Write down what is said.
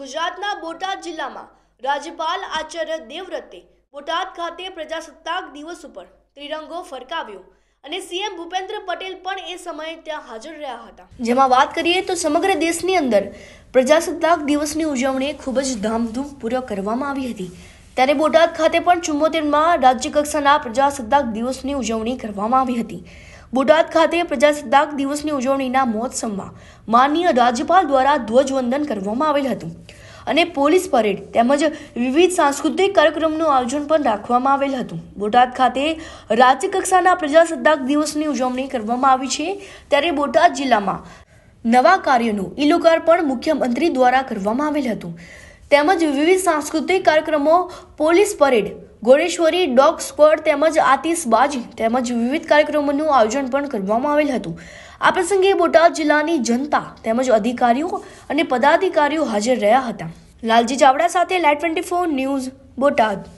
ગુજરાતના બોટાદ જિલ્લામાં રાજ્યપાલ આચાર્ય દેવવ્રતે બોટાદ ખાતે પ્રજાસત્તાક દિવસ ઉપર ત્રિરંગો ફરકાવ્યો અને સીએમ ભૂપેન્દ્ર પટેલ પણ એ સમયે ત્યાં હાજર રહ્યા હતા જેમાં વાત કરીએ તો સમગ્ર દેશની અંદર પ્રજાસત્તાક દિવસની ઉજવણી ખૂબ જ ધામધૂમપૂર્વક કરવામાં આવી હતી ત્યારે બોટાદ ખાતે પણ ચુમ્મોતેરમાં રાજ્યકક્ષાના પ્રજાસત્તાક દિવસની ઉજવણી કરવામાં આવી હતી બોટાદ ખાતે પ્રજાસત્તાક દિવસની ઉજવણીના મહોત્સવમાં માનનીય રાજ્યપાલ દ્વારા ધ્વજવંદન કરવામાં આવેલ હતું અને પોલીસ પરેડ તેમજ વિવિધ સાંસ્કૃતિક કાર્યક્રમનું આયોજન પણ રાખવામાં આવેલ હતું બોટાદ ખાતે રાજ્યકક્ષાના પ્રજાસત્તાક દિવસની ઉજવણી કરવામાં આવી છે ત્યારે બોટાદ જિલ્લામાં નવા કાર્યનું ઈ લોકાર્પણ મુખ્યમંત્રી દ્વારા કરવામાં આવેલ હતું તેમજ વિવિધ સાંસ્કૃતિક કાર્યક્રમો પોલીસ પરેડ ઘોડેશ્વરી ડોગ સ્ક્વોડ તેમજ આતિશબાજી તેમજ વિવિધ કાર્યક્રમોનું આયોજન પણ કરવામાં આવેલ હતું આ પ્રસંગે બોટાદ જિલ્લાની જનતા તેમજ અધિકારીઓ અને પદાધિકારીઓ હાજર રહ્યા હતા લાલજી ચાવડા સાથે light twenty four news Botad